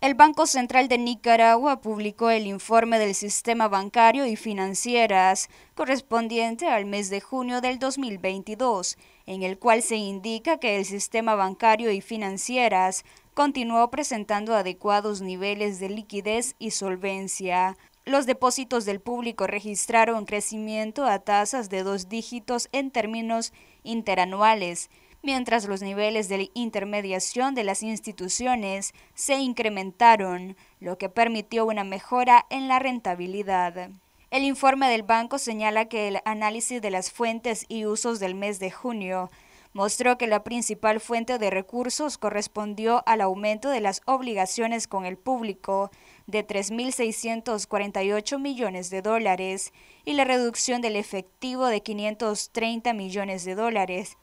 El Banco Central de Nicaragua publicó el informe del sistema bancario y financieras correspondiente al mes de junio del 2022, en el cual se indica que el sistema bancario y financieras continuó presentando adecuados niveles de liquidez y solvencia. Los depósitos del público registraron crecimiento a tasas de dos dígitos en términos interanuales, mientras los niveles de intermediación de las instituciones se incrementaron, lo que permitió una mejora en la rentabilidad. El informe del banco señala que el análisis de las fuentes y usos del mes de junio mostró que la principal fuente de recursos correspondió al aumento de las obligaciones con el público de 3.648 millones de dólares y la reducción del efectivo de 530 millones de dólares,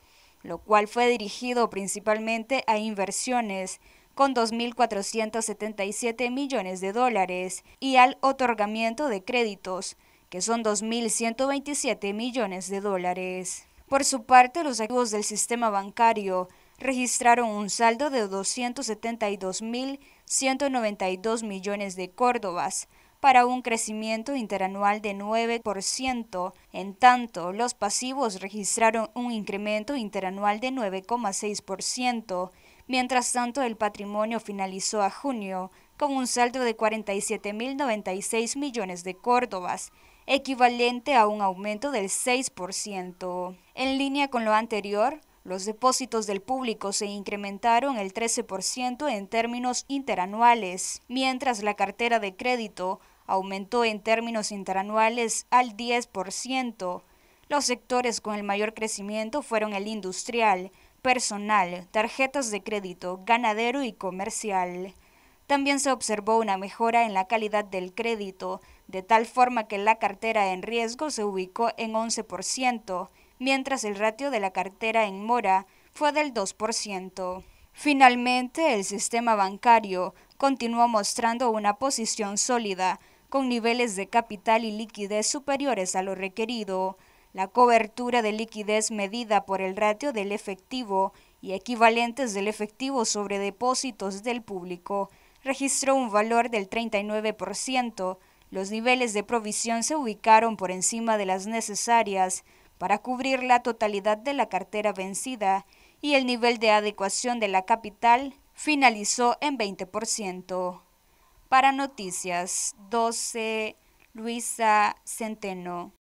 lo cual fue dirigido principalmente a inversiones con 2.477 millones de dólares y al otorgamiento de créditos, que son 2.127 millones de dólares. Por su parte, los activos del sistema bancario registraron un saldo de 272.192 millones de córdobas, para un crecimiento interanual de 9%. En tanto, los pasivos registraron un incremento interanual de 9,6%. Mientras tanto, el patrimonio finalizó a junio con un saldo de 47.096 millones de córdobas, equivalente a un aumento del 6%. En línea con lo anterior, los depósitos del público se incrementaron el 13% en términos interanuales, mientras la cartera de crédito aumentó en términos interanuales al 10%. Los sectores con el mayor crecimiento fueron el industrial, personal, tarjetas de crédito, ganadero y comercial. También se observó una mejora en la calidad del crédito, de tal forma que la cartera en riesgo se ubicó en 11%, mientras el ratio de la cartera en mora fue del 2%. Finalmente, el sistema bancario continuó mostrando una posición sólida, con niveles de capital y liquidez superiores a lo requerido. La cobertura de liquidez medida por el ratio del efectivo y equivalentes del efectivo sobre depósitos del público registró un valor del 39%. Los niveles de provisión se ubicaron por encima de las necesarias para cubrir la totalidad de la cartera vencida y el nivel de adecuación de la capital finalizó en 20%. Para Noticias 12, Luisa Centeno.